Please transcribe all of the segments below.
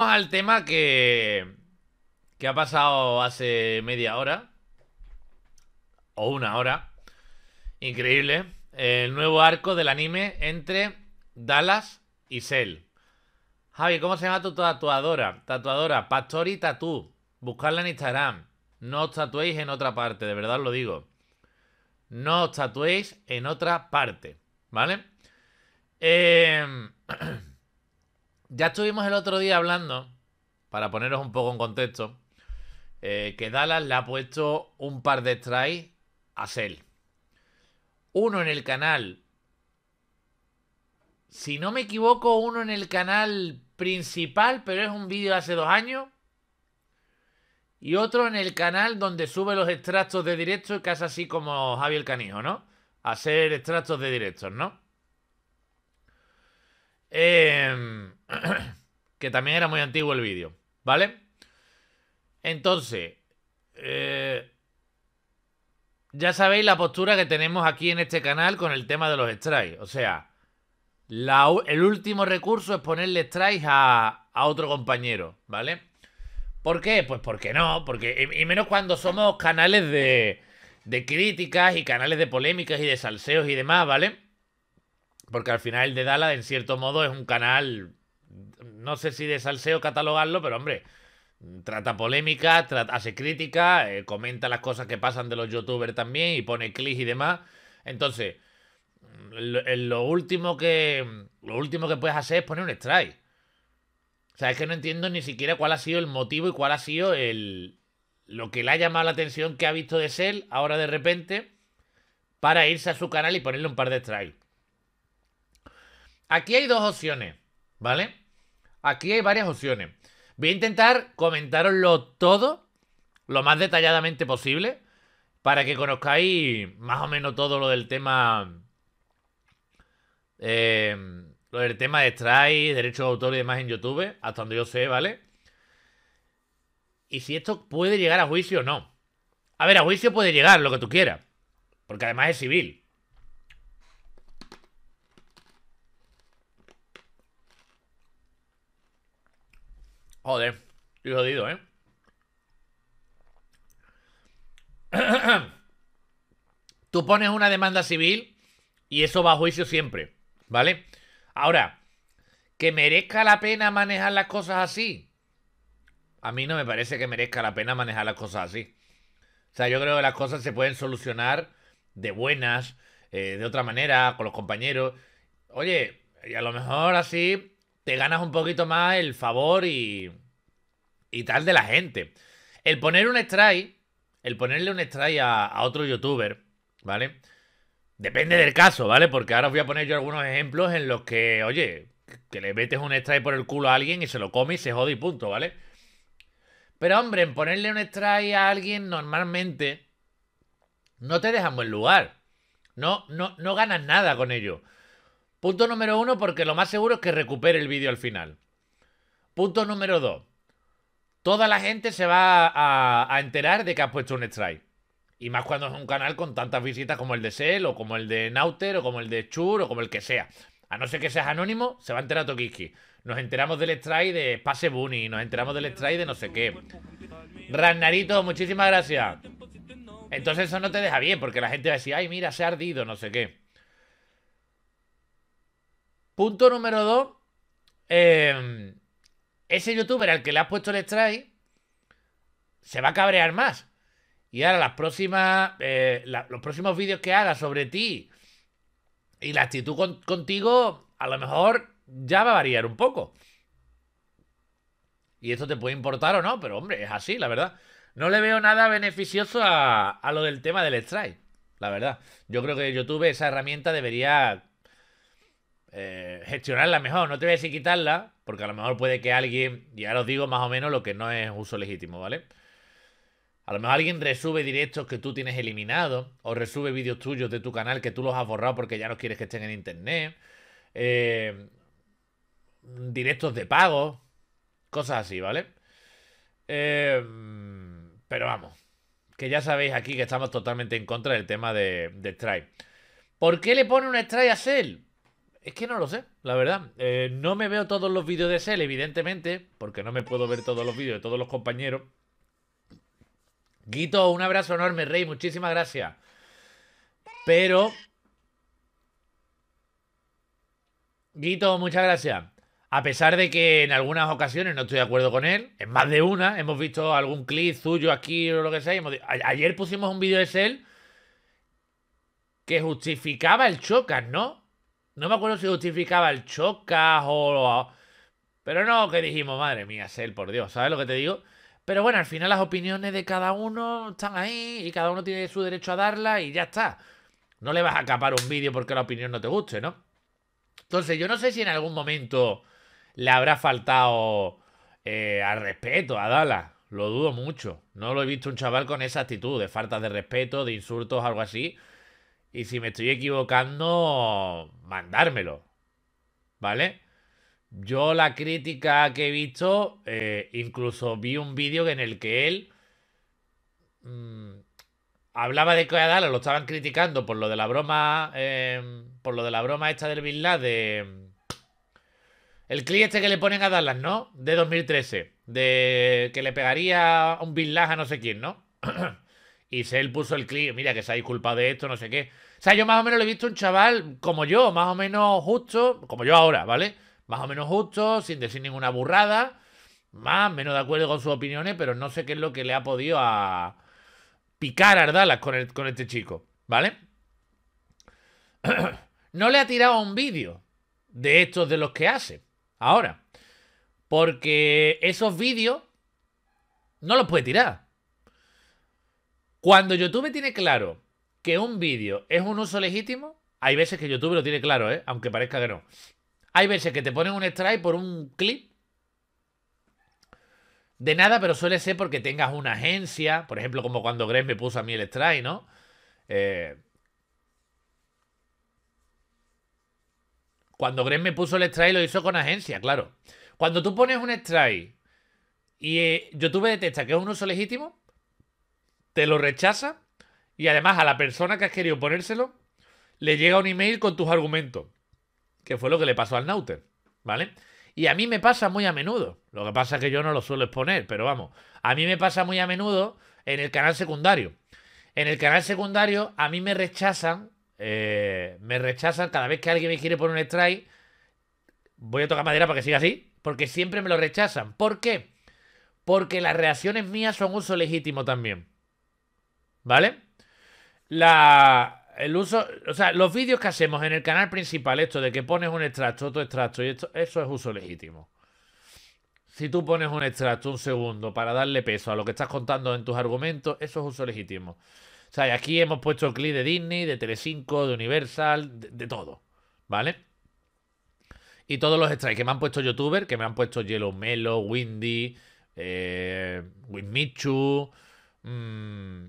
Vamos al tema que, que ha pasado hace media hora o una hora. Increíble. El nuevo arco del anime entre Dallas y Cell. Javi, ¿cómo se llama tu tatuadora? Tatuadora, Pastori Tatú. Buscarla en Instagram. No os tatuéis en otra parte, de verdad os lo digo. No os tatuéis en otra parte, ¿vale? Eh... Ya estuvimos el otro día hablando, para poneros un poco en contexto, eh, que Dallas le ha puesto un par de strikes a Cell. Uno en el canal. Si no me equivoco, uno en el canal principal, pero es un vídeo de hace dos años. Y otro en el canal donde sube los extractos de directos, que es así como Javier Canijo, ¿no? Hacer extractos de directos, ¿no? Em, que también era muy antiguo el vídeo, ¿vale? Entonces, eh, ya sabéis la postura que tenemos aquí en este canal con el tema de los strikes. O sea, el último recurso es ponerle strikes a, otro compañero, ¿vale? ¿Por qué? Pues porque no, porque y, menos cuando somos canales de, de críticas y canales de polémicas y de salseos y demás, ¿vale? Porque al final el de Dala en cierto modo, es un canal, no sé si de salseo catalogarlo, pero hombre, trata polémica, hace crítica, eh, comenta las cosas que pasan de los youtubers también y pone clics y demás. Entonces, mm, lo, último que, lo último que puedes hacer es poner un strike. O sea, es que no entiendo ni siquiera cuál ha sido el motivo y cuál ha sido el, lo que le ha llamado la atención que ha visto de él ahora de repente para irse a su canal y ponerle un par de strikes. Aquí hay dos opciones, ¿vale? Aquí hay varias opciones. Voy a intentar comentaroslo todo, lo más detalladamente posible, para que conozcáis más o menos todo lo del tema... Eh, lo del tema de strike, derechos de autor y demás en YouTube, hasta donde yo sé, ¿vale? Y si esto puede llegar a juicio o no. A ver, a juicio puede llegar, lo que tú quieras. Porque además es civil. Joder, estoy jodido, ¿eh? Tú pones una demanda civil y eso va a juicio siempre, ¿vale? Ahora, que merezca la pena manejar las cosas así. A mí no me parece que merezca la pena manejar las cosas así. O sea, yo creo que las cosas se pueden solucionar de buenas, eh, de otra manera, con los compañeros. Oye, y a lo mejor así te ganas un poquito más el favor y, tal de la gente. El poner un strike, el ponerle un strike a, otro youtuber, ¿vale? Depende del caso, ¿vale? Porque ahora os voy a poner yo algunos ejemplos en los que, oye, que le metes un strike por el culo a alguien y se lo come y se jode y punto, ¿vale? Pero hombre, en ponerle un strike a alguien normalmente no te deja en buen lugar. No, no, no ganas nada con ello. Punto número uno, porque lo más seguro es que recupere el vídeo al final. Punto número dos. Toda la gente se va a, enterar de que has puesto un strike. Y más cuando es un canal con tantas visitas como el de Cell o como el de Nauter, o como el de Chur, o como el que sea. A no ser que seas anónimo, se va a enterar Tokiski. Nos enteramos del strike de Pase Bunny, nos enteramos del strike de no sé qué. Ragnarito, muchísimas gracias. Entonces eso no te deja bien, porque la gente va a decir, ay, mira, se ha ardido, no sé qué. Punto número dos. Em, ese youtuber al que le has puesto el strike se va a cabrear más. Y ahora las próximas, eh, los próximos vídeos que haga sobre ti y la actitud contigo, a lo mejor ya va a variar un poco. Y esto te puede importar o no, pero hombre, es así, la verdad. No le veo nada beneficioso a, a lo del tema del strike, la verdad. Yo creo que YouTube esa herramienta debería eh, gestionarla mejor. No te voy a quitarla, porque a lo mejor puede que alguien, ya os digo más o menos lo que no es uso legítimo, ¿vale? A lo mejor alguien resube directos que tú tienes eliminado, o resube vídeos tuyos de tu canal que tú los has borrado porque ya no quieres que estén en internet. Eh, directos de pago, cosas así, ¿vale? Eh, pero vamos, que ya sabéis aquí que estamos totalmente en contra del tema de, de Stripe. ¿Por qué le pone un Stripe a Cell? Es que no lo sé, la verdad. Eh, no me veo todos los vídeos de Cell, evidentemente, porque no me puedo ver todos los vídeos de todos los compañeros. Guito, un abrazo enorme, Rey, muchísimas gracias. Pero... Guito, muchas gracias. A pesar de que en algunas ocasiones no estoy de acuerdo con él, en más de una, hemos visto algún clip suyo aquí o lo que sea. Ayer pusimos un vídeo de Cell que justificaba el chocan, ¿no? No me acuerdo si justificaba el chocas o... Pero no, que dijimos, madre mía, Sel, por Dios, ¿sabes lo que te digo? Pero bueno, al final las opiniones de cada uno están ahí y cada uno tiene su derecho a darla y ya está. No le vas a capar un vídeo porque la opinión no te guste, ¿no? Entonces, yo no sé si en algún momento le habrá faltado eh, al respeto a Dala. Lo dudo mucho. No lo he visto un chaval con esa actitud de faltas de respeto, de insultos, algo así. Y si me estoy equivocando, mandármelo. ¿Vale? Yo la crítica que he visto, eh, incluso vi un vídeo en el que él mm, hablaba de que a Dallas lo estaban criticando por lo de la broma, em, por lo de la broma esta del Bin de el cliente que le ponen a Dallas, ¿no? De 2013, de que le pegaría un Bin a no sé quién, ¿no? Y él puso el clip, mira que se ha disculpado de esto, no sé qué. O sea, yo más o menos le he visto un chaval como yo, más o menos justo, como yo ahora, ¿vale? Más o menos justo, sin decir ninguna burrada, más o menos de acuerdo con sus opiniones, pero no sé qué es lo que le ha podido a picar a con, con este chico, ¿vale? no le ha tirado un vídeo de estos de los que hace ahora, porque esos vídeos no los puede tirar. Cuando YouTube tiene claro que un vídeo es un uso legítimo, hay veces que YouTube lo tiene claro, ¿eh? aunque parezca que no. Hay veces que te ponen un strike por un clip de nada, pero suele ser porque tengas una agencia, por ejemplo, como cuando Greg me puso a mí el strike, ¿no? Eh, cuando Greg me puso el strike lo hizo con agencia, claro. Cuando tú pones un strike y eh, YouTube detecta que es un uso legítimo, te lo rechaza y además a la persona que has querido ponérselo le llega un email con tus argumentos, que fue lo que le pasó al Nauter, ¿vale? Y a mí me pasa muy a menudo, lo que pasa es que yo no lo suelo exponer, pero vamos, a mí me pasa muy a menudo en el canal secundario. En el canal secundario a mí me rechazan, eh, me rechazan cada vez que alguien me quiere poner un strike, voy a tocar madera para que siga así, porque siempre me lo rechazan. ¿Por qué? Porque las reacciones mías son uso legítimo también. ¿vale? el uso, o sea, los vídeos que hacemos en el canal principal, esto de que pones un extracto, otro extracto, y esto, eso es uso legítimo. Si tú pones un extracto, un segundo, para darle peso a lo que estás contando en tus argumentos, eso es uso legítimo. O sea, y aquí hemos puesto clic de Disney, de Telecinco, de Universal, de, todo, ¿vale? Y todos los extrajes que me han puesto youtubers, que me han puesto Yellow Melo, Windy, eh, Winmichu, mmm,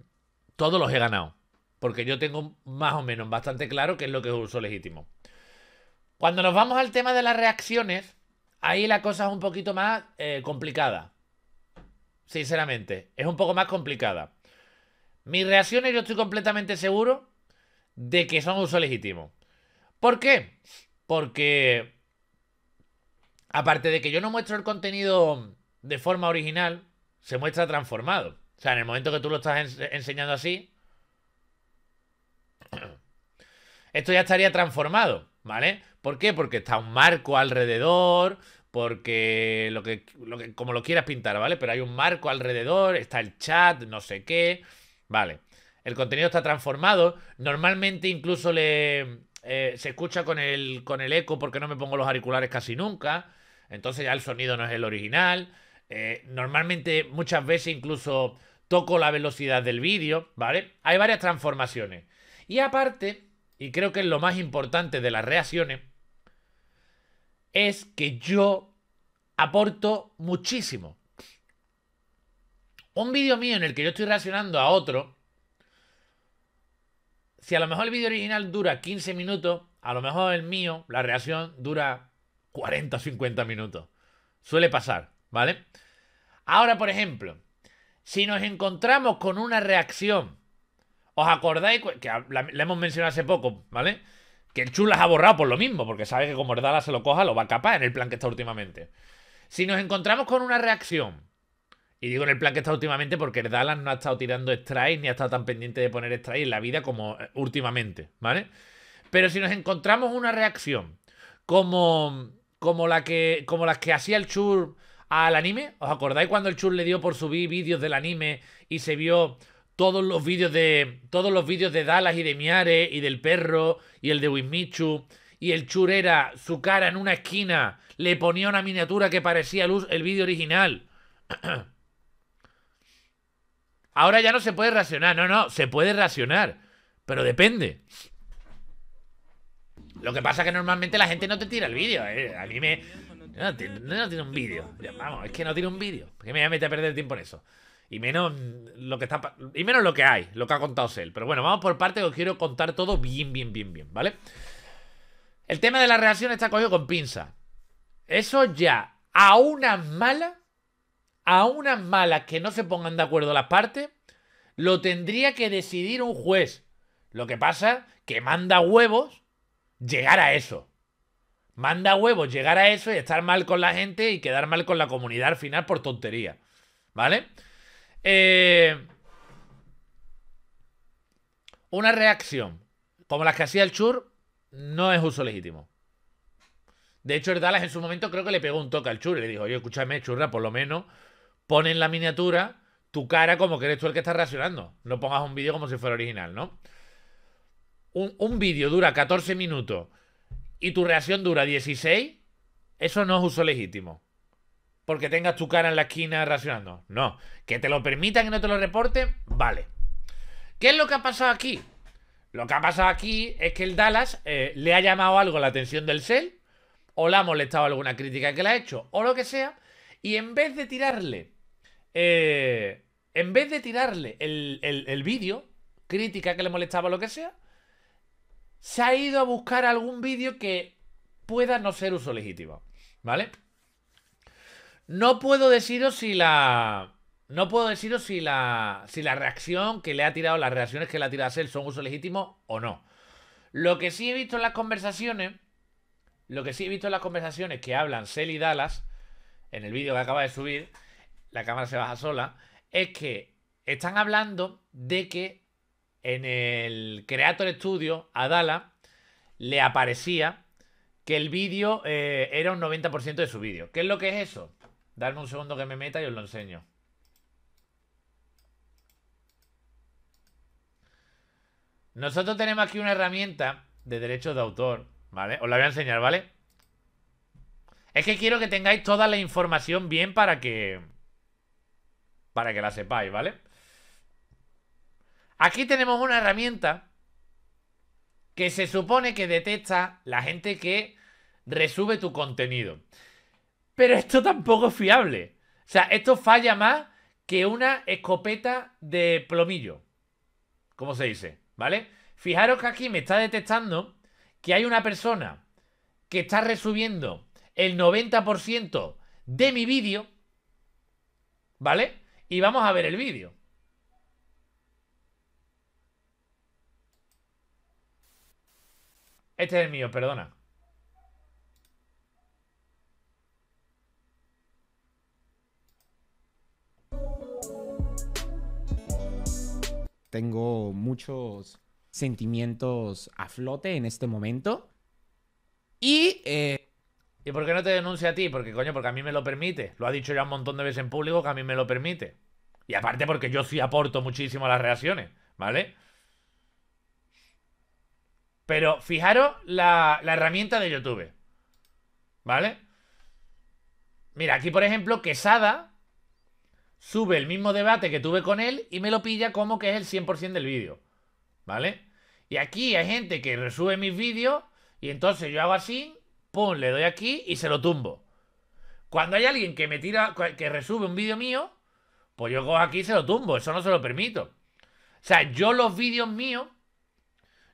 todos los he ganado. Porque yo tengo más o menos bastante claro qué es lo que es uso legítimo. Cuando nos vamos al tema de las reacciones, ahí la cosa es un poquito más eh, complicada. Sinceramente, es un poco más complicada. Mis reacciones yo estoy completamente seguro de que son uso legítimo. ¿Por qué? Porque aparte de que yo no muestro el contenido de forma original, se muestra transformado. O sea, en el momento que tú lo estás enseñando así, esto ya estaría transformado, ¿vale? ¿Por qué? Porque está un marco alrededor, porque lo que, como lo quieras pintar, ¿vale? Pero hay un marco alrededor, está el chat, no sé qué, ¿vale? El contenido está transformado, normalmente incluso le, eh, se escucha con el, con el eco porque no me pongo los auriculares casi nunca, entonces ya el sonido no es el original, eh, normalmente, muchas veces incluso toco la velocidad del vídeo, ¿vale? Hay varias transformaciones. Y aparte, y creo que es lo más importante de las reacciones, es que yo aporto muchísimo. Un vídeo mío en el que yo estoy reaccionando a otro, si a lo mejor el vídeo original dura 15 minutos, a lo mejor el mío, la reacción dura 40 o 50 minutos. Suele pasar. ¿Vale? Ahora, por ejemplo, si nos encontramos con una reacción, ¿os acordáis? Que la, hemos mencionado hace poco, ¿vale? Que el las ha borrado por lo mismo, porque sabe que como Herdala se lo coja, lo va a capar en el plan que está últimamente. Si nos encontramos con una reacción, y digo en el plan que está últimamente porque Herdala no ha estado tirando strikes ni ha estado tan pendiente de poner strikes en la vida como eh, últimamente, ¿vale? Pero si nos encontramos una reacción como, como, la que, como las que hacía el Chur al anime. ¿Os acordáis cuando el Chur le dio por subir vídeos del anime y se vio todos los vídeos de todos los vídeos de Dallas y de Miare y del perro y el de Wimichu y el Chur era su cara en una esquina, le ponía una miniatura que parecía luz el vídeo original. Ahora ya no se puede racionar, no, no, se puede racionar, pero depende. Lo que pasa es que normalmente la gente no te tira el vídeo. Eh. Anime, no, tiene un vídeo. Vamos, es que no tiene un vídeo. que me voy a meter a perder tiempo en eso? Y menos lo que está. Y menos lo que hay, lo que ha contado Sel. Pero bueno, vamos por parte que os quiero contar todo bien, bien, bien, bien, ¿vale? El tema de la reacción está cogido con pinza. Eso ya, a unas malas, a unas malas que no se pongan de acuerdo las partes, lo tendría que decidir un juez. Lo que pasa que manda huevos llegar a eso. Manda huevos llegar a eso y estar mal con la gente y quedar mal con la comunidad al final por tontería. ¿Vale? Eh, una reacción como las que hacía el Chur no es uso legítimo. De hecho, el Dallas en su momento creo que le pegó un toque al Chur y le dijo, oye, escúchame, Churra, por lo menos pon en la miniatura tu cara como que eres tú el que estás reaccionando. No pongas un vídeo como si fuera original, ¿no? Un, un vídeo dura 14 minutos y tu reacción dura 16, eso no es uso legítimo. Porque tengas tu cara en la esquina reaccionando. No. Que te lo permitan y no te lo reporten, vale. ¿Qué es lo que ha pasado aquí? Lo que ha pasado aquí es que el Dallas eh, le ha llamado algo la atención del Cell, o le ha molestado alguna crítica que le ha hecho, o lo que sea, y en vez de tirarle, eh, en vez de tirarle el, el vídeo, crítica que le molestaba, lo que sea, se ha ido a buscar algún vídeo que pueda no ser uso legítimo, ¿vale? No puedo deciros si la... No puedo deciros si la, si la reacción que le ha tirado, las reacciones que le ha tirado a Cell son uso legítimo o no. Lo que sí he visto en las conversaciones, lo que sí he visto en las conversaciones que hablan Cell y Dallas, en el vídeo que acaba de subir, la cámara se baja sola, es que están hablando de que en el Creator Studio a Dala le aparecía que el vídeo eh, era un 90% de su vídeo. ¿Qué es lo que es eso? Darme un segundo que me meta y os lo enseño. Nosotros tenemos aquí una herramienta de derechos de autor, ¿vale? Os la voy a enseñar, ¿vale? Es que quiero que tengáis toda la información bien para que... Para que la sepáis, ¿vale? Aquí tenemos una herramienta que se supone que detecta la gente que resube tu contenido. Pero esto tampoco es fiable. O sea, esto falla más que una escopeta de plomillo. ¿Cómo se dice? ¿Vale? Fijaros que aquí me está detectando que hay una persona que está resubiendo el 90% de mi vídeo. ¿Vale? Y vamos a ver el vídeo. Este es el mío, perdona. Tengo muchos sentimientos a flote en este momento. Y... Eh, ¿Y por qué no te denuncia a ti? Porque, coño, porque a mí me lo permite. Lo ha dicho ya un montón de veces en público que a mí me lo permite. Y aparte porque yo sí aporto muchísimo a las reacciones, ¿vale? Pero fijaros la, herramienta de YouTube. ¿Vale? Mira, aquí por ejemplo, Quesada sube el mismo debate que tuve con él y me lo pilla como que es el 100% del vídeo. ¿Vale? Y aquí hay gente que resube mis vídeos y entonces yo hago así, pum, le doy aquí y se lo tumbo. Cuando hay alguien que me tira, que resube un vídeo mío, pues yo cojo aquí y se lo tumbo, eso no se lo permito. O sea, yo los vídeos míos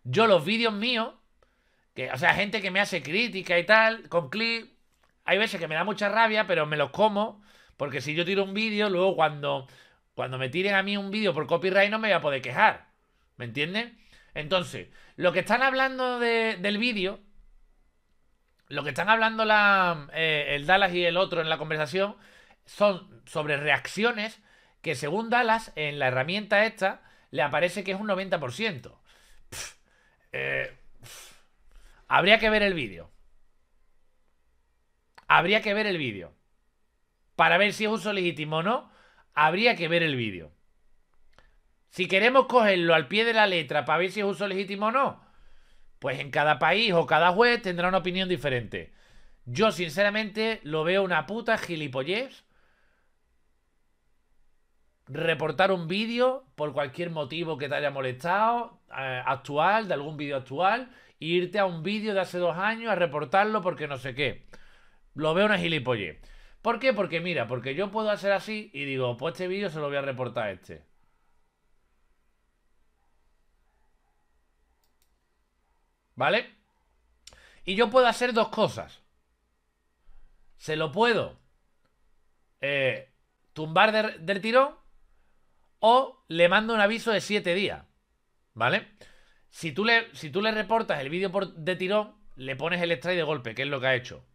yo los vídeos míos, que, o sea, gente que me hace crítica y tal, con clip, hay veces que me da mucha rabia, pero me los como, porque si yo tiro un vídeo, luego cuando, cuando me tiren a mí un vídeo por copyright no me voy a poder quejar. ¿Me entienden? Entonces, lo que están hablando de, del vídeo, lo que están hablando la, eh, el Dallas y el otro en la conversación, son sobre reacciones que según Dallas, en la herramienta esta, le aparece que es un 90%. Eh, habría que ver el vídeo. Habría que ver el vídeo. Para ver si es uso legítimo o no, habría que ver el vídeo. Si queremos cogerlo al pie de la letra para ver si es uso legítimo o no, pues en cada país o cada juez tendrá una opinión diferente. Yo sinceramente lo veo una puta gilipollez reportar un vídeo por cualquier motivo que te haya molestado, eh, actual, de algún vídeo actual, e irte a un vídeo de hace dos años a reportarlo porque no sé qué. Lo veo una gilipollez. ¿Por qué? Porque mira, porque yo puedo hacer así y digo, pues este vídeo se lo voy a reportar a este. ¿Vale? Y yo puedo hacer dos cosas. Se lo puedo eh, tumbar del tirón o le mando un aviso de 7 días, ¿vale? Si tú le, si tú le reportas el vídeo de tirón, le pones el strike de golpe, que es lo que ha hecho.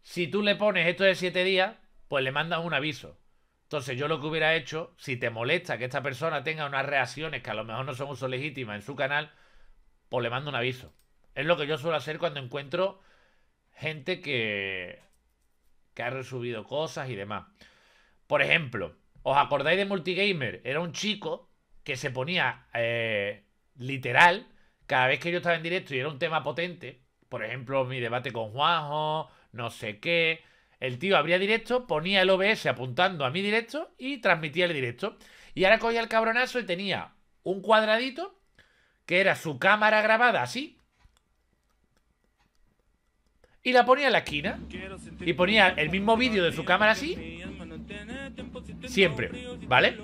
Si tú le pones esto de 7 días, pues le mandas un aviso. Entonces yo lo que hubiera hecho, si te molesta que esta persona tenga unas reacciones que a lo mejor no son uso legítimas en su canal, pues le mando un aviso. Es lo que yo suelo hacer cuando encuentro gente que, que ha resubido cosas y demás. Por ejemplo, ¿Os acordáis de Multigamer? Era un chico que se ponía eh, literal cada vez que yo estaba en directo y era un tema potente. Por ejemplo, mi debate con Juanjo, no sé qué. El tío abría directo, ponía el OBS apuntando a mi directo y transmitía el directo. Y ahora cogía el cabronazo y tenía un cuadradito que era su cámara grabada así. Y la ponía en la esquina. Y ponía el mismo vídeo de su cámara así. Siempre, ¿vale?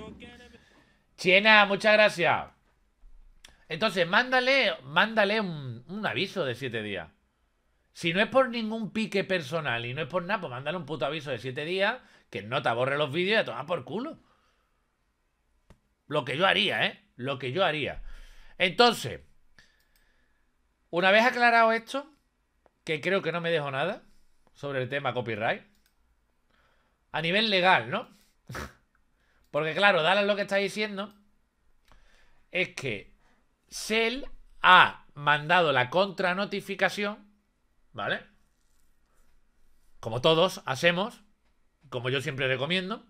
Chiena, muchas gracias. Entonces, mándale, mándale un, aviso de 7 días. Si no es por ningún pique personal y no es por nada, pues mándale un puto aviso de 7 días que no te borre los vídeos y a tomar por culo. Lo que yo haría, ¿eh? Lo que yo haría. Entonces, una vez aclarado esto, que creo que no me dejo nada sobre el tema copyright, a nivel legal, ¿no? Porque claro, Dallas lo que está diciendo es que Cell ha mandado la contranotificación, ¿vale? Como todos hacemos, como yo siempre recomiendo,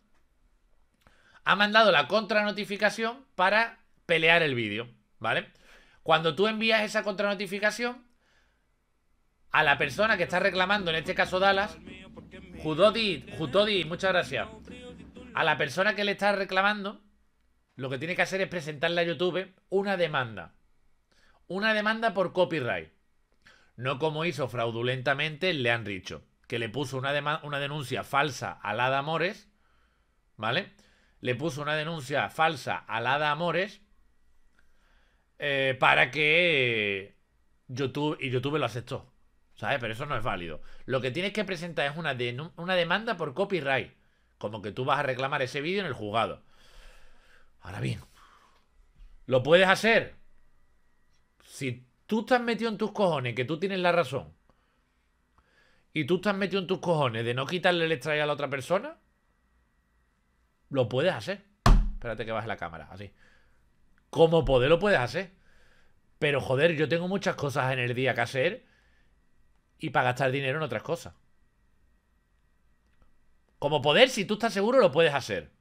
ha mandado la contranotificación para pelear el vídeo, ¿vale? Cuando tú envías esa contranotificación a la persona que está reclamando, en este caso Dallas, Judodi, Judodi, muchas gracias a la persona que le está reclamando, lo que tiene que hacer es presentarle a YouTube una demanda. Una demanda por copyright. No como hizo fraudulentamente han dicho que le puso una, denuncia falsa a Lada Amores, ¿vale? Le puso una denuncia falsa a Lada Amores eh, para que YouTube y YouTube lo aceptó. ¿Sabes? Pero eso no es válido. Lo que tienes que presentar es una demanda por copyright. Como que tú vas a reclamar ese vídeo en el juzgado. Ahora bien, ¿lo puedes hacer? Si tú estás metido en tus cojones, que tú tienes la razón, y tú estás metido en tus cojones de no quitarle el extraño a la otra persona, lo puedes hacer. Espérate que baje la cámara, así. Como poder lo puedes hacer. Pero joder, yo tengo muchas cosas en el día que hacer y para gastar dinero en otras cosas. Como poder, si tú estás seguro, lo puedes hacer.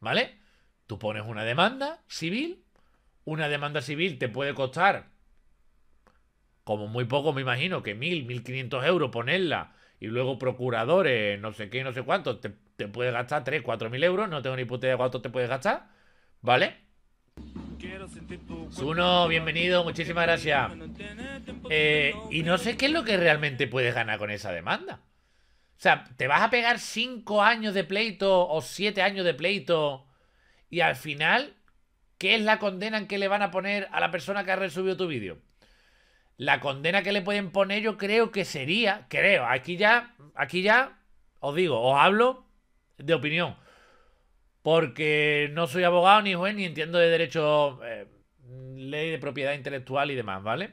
¿Vale? Tú pones una demanda civil. Una demanda civil te puede costar, como muy poco, me imagino, que mil, mil quinientos euros ponerla. Y luego procuradores, no sé qué, no sé cuánto, te, puedes puede gastar tres, cuatro mil euros. No tengo ni puta idea cuánto te puedes gastar. ¿Vale? Uno, bienvenido, muchísimas gracias. Eh, y no sé qué es lo que realmente puedes ganar con esa demanda. O sea, te vas a pegar cinco años de pleito o siete años de pleito y al final, ¿qué es la condena en que le van a poner a la persona que ha resubido tu vídeo? La condena que le pueden poner yo creo que sería, creo, aquí ya, aquí ya os digo, os hablo de opinión. Porque no soy abogado ni juez ni entiendo de derecho, eh, ley de propiedad intelectual y demás, ¿vale?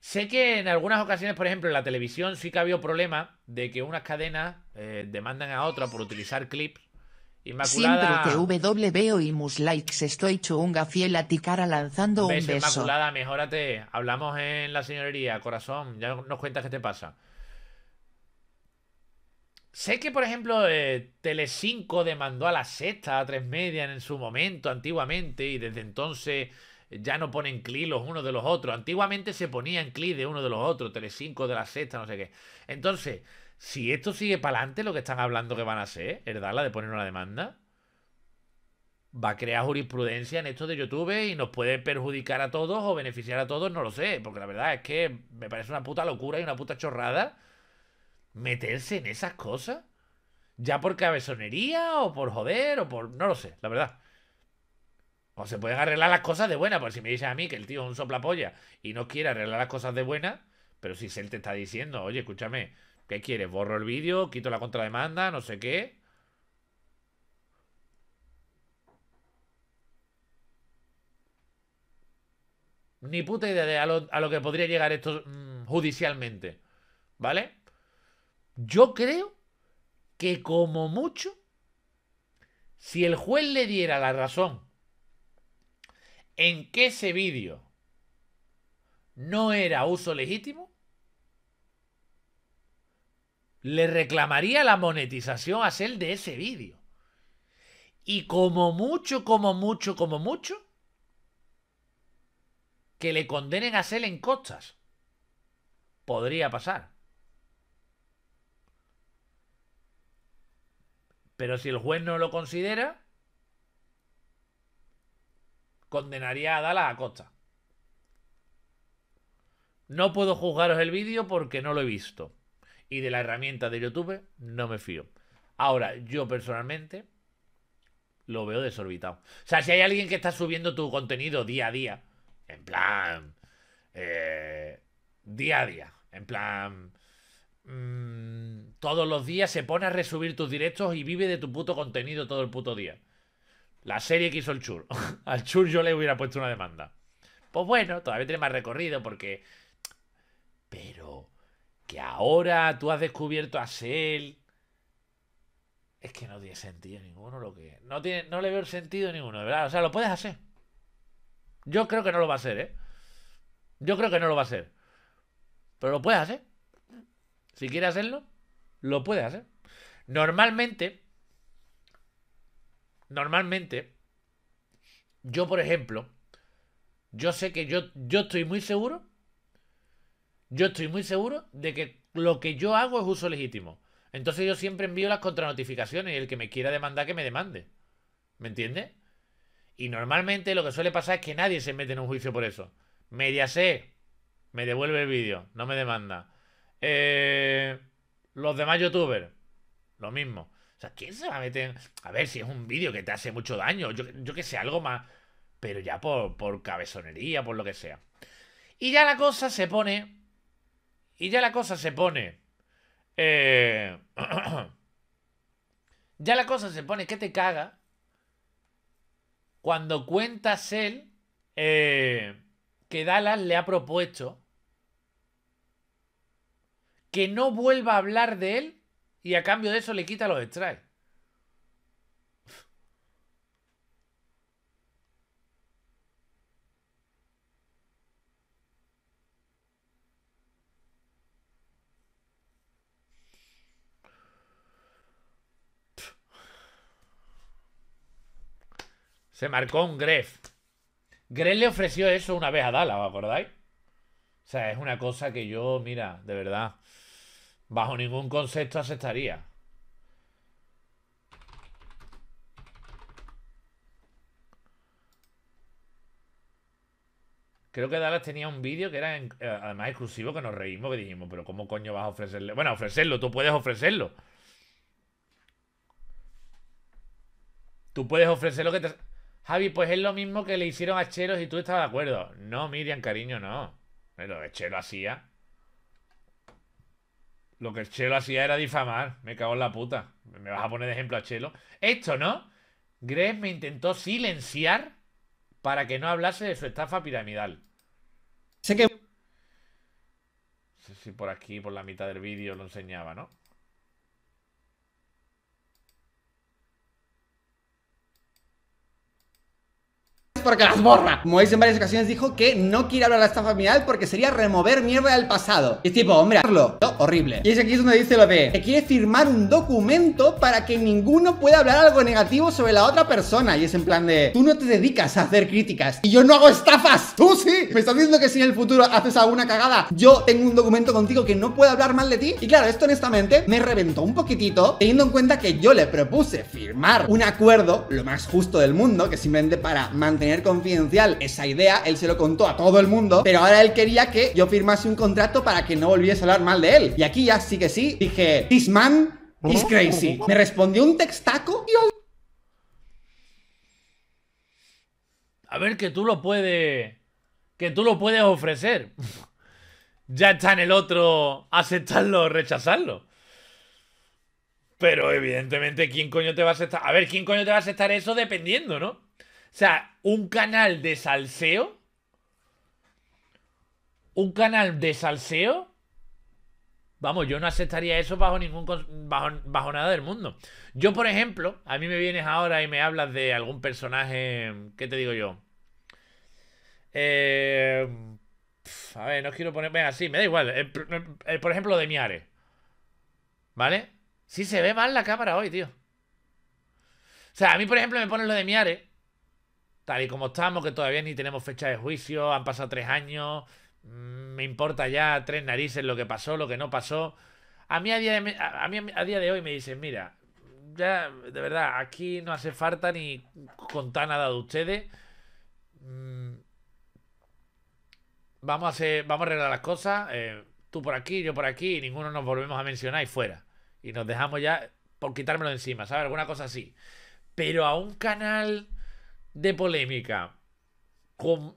Sé que en algunas ocasiones, por ejemplo, en la televisión sí que ha habido de que unas cadenas eh, demandan a otra por utilizar clips. Inmaculada... Siempre y Muslikes estoy chunga fiel a ti cara lanzando un beso. Inmaculada, mejórate. Hablamos en la señorería, corazón. Ya nos cuentas qué te pasa. Sé que, por ejemplo, eh, Telecinco demandó a la sexta, a tres Medias, en su momento, antiguamente, y desde entonces ya no ponen clic los unos de los otros. Antiguamente se ponían clic de uno de los otros, 3-5 de la sexta, no sé qué. Entonces, si esto sigue para adelante, lo que están hablando que van a hacer, ¿verdad? La de poner una demanda, va a crear jurisprudencia en esto de YouTube y nos puede perjudicar a todos o beneficiar a todos, no lo sé, porque la verdad es que me parece una puta locura y una puta chorrada meterse en esas cosas. Ya por cabezonería o por joder o por... no lo sé, la verdad. O se pueden arreglar las cosas de buena. Por si me dices a mí que el tío es un polla y no quiere arreglar las cosas de buena, pero si él te está diciendo, oye, escúchame, ¿qué quieres? ¿Borro el vídeo? ¿Quito la contrademanda? No sé qué. Ni puta idea de a lo, que podría llegar esto mm, judicialmente. ¿Vale? Yo creo que como mucho, si el juez le diera la razón en que ese vídeo no era uso legítimo, le reclamaría la monetización a Cell de ese vídeo. Y como mucho, como mucho, como mucho, que le condenen a Cell en costas. Podría pasar. Pero si el juez no lo considera, condenaría a Dallas a Costa. No puedo juzgaros el vídeo porque no lo he visto. Y de la herramienta de YouTube no me fío. Ahora, yo personalmente lo veo desorbitado. O sea, si hay alguien que está subiendo tu contenido día a día, en plan... Eh, día a día, en plan... Mm, todos los días se pone a resubir tus directos y vive de tu puto contenido todo el puto día. La serie que hizo el Chur. Al Chur yo le hubiera puesto una demanda. Pues bueno, todavía tiene más recorrido porque... Pero que ahora tú has descubierto a Sel... Es que no tiene sentido ninguno lo que... No, tiene, no le veo sentido ninguno, verdad. O sea, lo puedes hacer. Yo creo que no lo va a hacer, ¿eh? Yo creo que no lo va a hacer. Pero lo puedes hacer. Si quieres hacerlo, lo puedes hacer. Normalmente, normalmente, yo por ejemplo, yo sé que yo, yo estoy muy seguro, yo estoy muy seguro de que lo que yo hago es uso legítimo. Entonces yo siempre envío las contranotificaciones y el que me quiera demandar que me demande. ¿Me entiendes? Y normalmente lo que suele pasar es que nadie se mete en un juicio por eso. Mediasé me devuelve el vídeo, no me demanda. Eh, los demás youtubers, lo mismo. O sea, ¿quién se va a meter? A ver, si es un vídeo que te hace mucho daño, yo, yo que sé, algo más. Pero ya por, cabezonería, por lo que sea. Y ya la cosa se pone. Y ya la cosa se pone. Eh, ya la cosa se pone que te caga. Cuando cuentas él eh, que Dallas le ha propuesto que no vuelva a hablar de él y a cambio de eso le quita los extraes. Se marcó un Gref. Gref le ofreció eso una vez a Dala, ¿os acordáis? O sea, es una cosa que yo, mira, de verdad. Bajo ningún concepto aceptaría. Creo que Dallas tenía un vídeo que era eh, además exclusivo que nos reímos, que dijimos, pero ¿cómo coño vas a ofrecerle? Bueno, ofrecerlo, tú puedes ofrecerlo. Tú puedes ofrecer lo que te... Javi, pues es lo mismo que le hicieron a Cheros y tú estás de acuerdo. No, Miriam, cariño, no. Pero Chero hacía lo que Chelo hacía era difamar. Me cago en la puta. Me vas a poner de ejemplo a Chelo. Esto, ¿no? Greg me intentó silenciar para que no hablase de su estafa piramidal. Sé que. No sé si por aquí, por la mitad del vídeo, lo enseñaba, ¿no? porque las borra. veis en varias ocasiones dijo que no quiere hablar de la estafa familiar porque sería remover mierda del pasado. Y es tipo, hombre, horrible. Y es aquí donde dice lo de que quiere firmar un documento para que ninguno pueda hablar algo negativo sobre la otra persona. Y es en plan de, tú no te dedicas a hacer críticas y yo no hago estafas. Tú sí. Me estás diciendo que si en el futuro haces alguna cagada, yo tengo un documento contigo que no pueda hablar mal de ti. Y claro, esto honestamente me reventó un poquitito teniendo en cuenta que yo le propuse firmar un acuerdo, lo más justo del mundo, que simplemente para mantener confidencial esa idea, él se lo contó a todo el mundo, pero ahora él quería que yo firmase un contrato para que no volviese a hablar mal de él. Y aquí ya sí que sí, dije, this man is crazy. Me respondió un textaco y A ver que tú lo puedes. Que tú lo puedes ofrecer. ya está en el otro aceptarlo o rechazarlo. Pero evidentemente, ¿quién coño te va a aceptar? A ver, ¿quién coño te va a aceptar eso dependiendo, no? O sea, un canal de salseo. Un canal de salseo. Vamos, yo no aceptaría eso bajo ningún bajo, nada del mundo. Yo, por ejemplo, a mí me vienes ahora y me hablas de algún personaje. ¿Qué te digo yo? Eh, a ver, no quiero poner. Venga, sí, me da igual. por ejemplo, de Miare. ¿Vale? Sí se ve mal la cámara hoy, tío. O sea, a mí, por ejemplo, me ponen lo de Miare tal y como estamos, que todavía ni tenemos fecha de juicio, han pasado tres años, mm, me importa ya tres narices lo que pasó, lo que no pasó. A mí a día de, a día de hoy me dicen, mira, ya de verdad, aquí no hace falta ni contar nada de ustedes. Mm, vamos a, hacer, vamos a arreglar las cosas, eh, tú por aquí, yo por aquí, y ninguno nos volvemos a mencionar y fuera. Y nos dejamos ya por quitármelo encima, ¿sabes? Alguna cosa así. Pero a un canal de polémica con,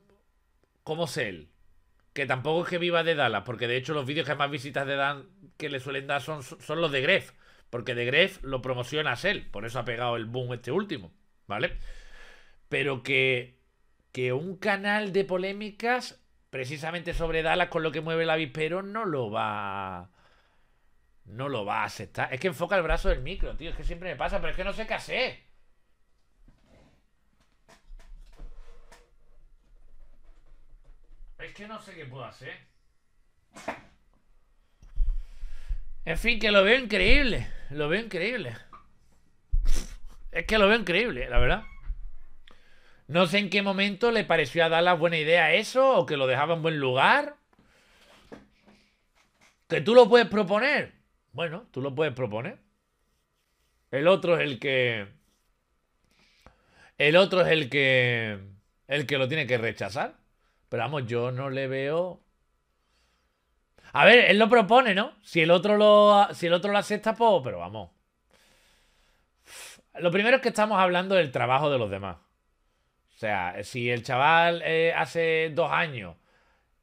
como Cell, que tampoco es que viva de Dallas, porque de hecho los vídeos que más visitas de Dan que le suelen dar son, son los de Gref, porque de Gref lo promociona Cell, por eso ha pegado el boom este último, ¿vale? Pero que, que un canal de polémicas precisamente sobre Dallas con lo que mueve la avispero no lo va no lo va a aceptar. Es que enfoca el brazo del micro, tío. Es que siempre me pasa, pero es que no sé qué hacer. Es que no sé qué puedo hacer. En fin, que lo veo increíble. Lo veo increíble. Es que lo veo increíble, la verdad. No sé en qué momento le pareció a la buena idea eso, o que lo dejaba en buen lugar. Que tú lo puedes proponer. Bueno, tú lo puedes proponer. El otro es el que. El otro es el que. El que lo tiene que rechazar. Pero vamos, yo no le veo. A ver, él lo propone, ¿no? Si el otro lo, si el otro lo acepta, pues, pero vamos. Lo primero es que estamos hablando del trabajo de los demás. O sea, si el chaval eh, hace dos años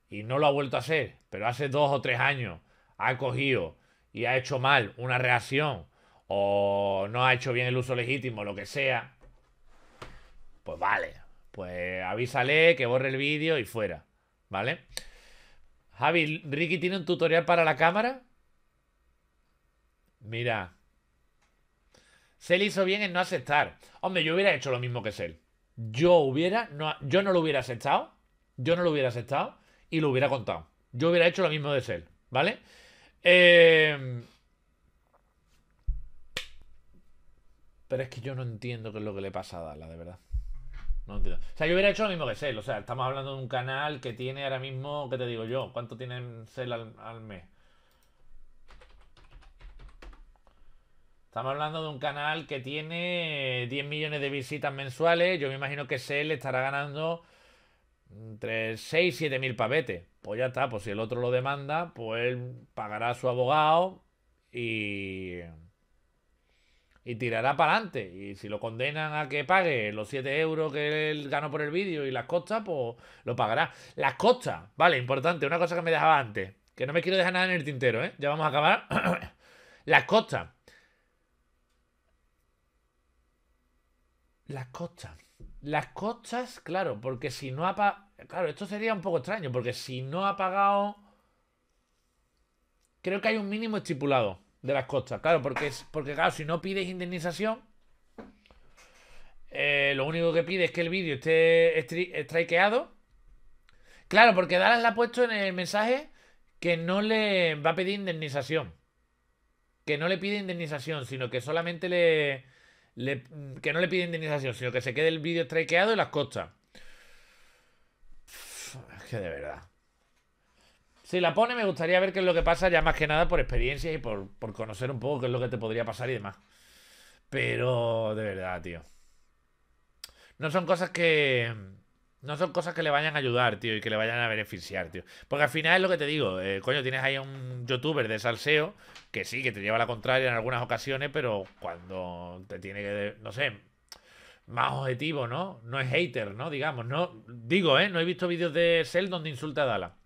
y no lo ha vuelto a hacer, pero hace dos o tres años ha cogido y ha hecho mal una reacción o no ha hecho bien el uso legítimo, lo que sea, pues vale, pues avísale que borre el vídeo y fuera, ¿vale? Javi, ¿Ricky tiene un tutorial para la cámara? Mira. Sel hizo bien en no aceptar. Hombre, yo hubiera hecho lo mismo que Cell. Yo hubiera, no, yo no lo hubiera aceptado. Yo no lo hubiera aceptado y lo hubiera contado. Yo hubiera hecho lo mismo de Cell, ¿vale? Em, pero es que yo no entiendo qué es lo que le pasa a Dala, de verdad. No entiendo. O sea, yo hubiera hecho lo mismo que Cell. O sea, estamos hablando de un canal que tiene ahora mismo, ¿qué te digo yo? ¿Cuánto tiene Cell al, mes? Estamos hablando de un canal que tiene 10 millones de visitas mensuales. Yo me imagino que Cell estará ganando entre 6 y 7 mil pavetes. Pues ya está, pues si el otro lo demanda, pues pagará a su abogado y y tirará para adelante. Y si lo condenan a que pague los 7 euros que él ganó por el vídeo y las costas, pues lo pagará. Las costas, vale, importante, una cosa que me dejaba antes, que no me quiero dejar nada en el tintero, ¿eh? Ya vamos a acabar. las costas. Las costas. Las costas, claro, porque si no ha pagado... Claro, esto sería un poco extraño, porque si no ha pagado... Creo que hay un mínimo estipulado de las costas. Claro, porque, es, porque claro, si no pides indemnización, eh, lo único que pide es que el vídeo esté strikeado. Claro, porque Dallas le ha puesto en el mensaje que no le va a pedir indemnización. Que no le pide indemnización, sino que solamente le. que no le pide indemnización, sino que se quede el vídeo strikeado y las costas. Es que de verdad. Si la pone, me gustaría ver qué es lo que pasa, ya más que nada por experiencia y por, conocer un poco qué es lo que te podría pasar y demás. Pero, de verdad, tío. No son cosas que. No son cosas que le vayan a ayudar, tío, y que le vayan a beneficiar, tío. Porque al final es lo que te digo, eh, coño, tienes ahí a un youtuber de salseo que sí, que te lleva a la contraria en algunas ocasiones, pero cuando te tiene que, no sé, más objetivo, ¿no? No es hater, ¿no? Digamos, no, digo, ¿eh? No he visto vídeos de Cell donde insulta a Dala.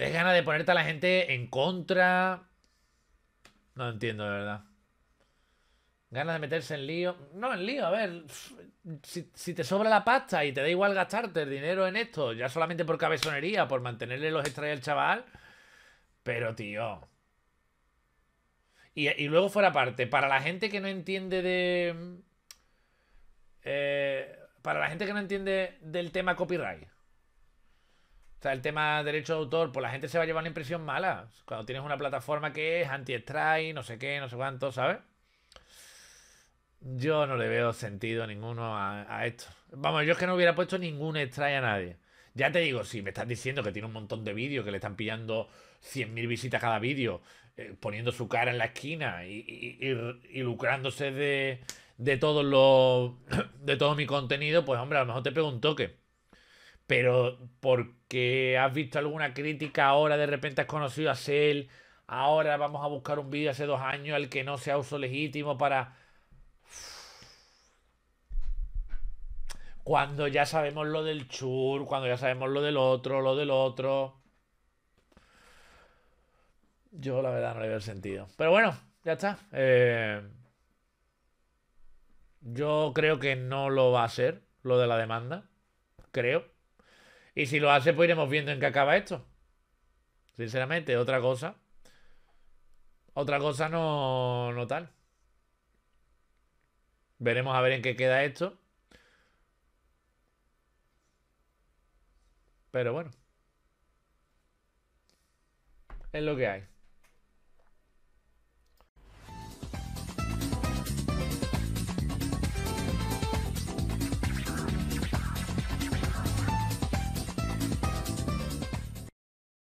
Es ganas de ponerte a la gente en contra. No entiendo, de verdad. Ganas de meterse en lío. No, en lío, a ver. Si, te sobra la pasta y te da igual gastarte el dinero en esto, ya solamente por cabezonería, por mantenerle los extras al chaval. Pero, tío. Y, luego, fuera aparte, para la gente que no entiende de. Eh, para la gente que no entiende del tema copyright. O sea, el tema de derecho de autor, pues la gente se va a llevar una impresión mala. Cuando tienes una plataforma que es anti-strike, no sé qué, no sé cuánto, ¿sabes? Yo no le veo sentido ninguno a, esto. Vamos, yo es que no hubiera puesto ningún strike a nadie. Ya te digo, si me estás diciendo que tiene un montón de vídeos, que le están pillando 100.000 visitas cada vídeo, eh, poniendo su cara en la esquina y, lucrándose de, de, todos de todo mi contenido, pues hombre, a lo mejor te pego un toque pero porque has visto alguna crítica ahora, de repente has conocido a Cell, ahora vamos a buscar un vídeo hace dos años al que no sea uso legítimo para... Cuando ya sabemos lo del chur, cuando ya sabemos lo del otro, lo del otro. Yo la verdad no le veo el sentido. Pero bueno, ya está. Eh, yo creo que no lo va a ser lo de la demanda. Creo. Y si lo hace, pues iremos viendo en qué acaba esto. Sinceramente, otra cosa. Otra cosa no, no tal. Veremos a ver en qué queda esto. Pero bueno. Es lo que hay.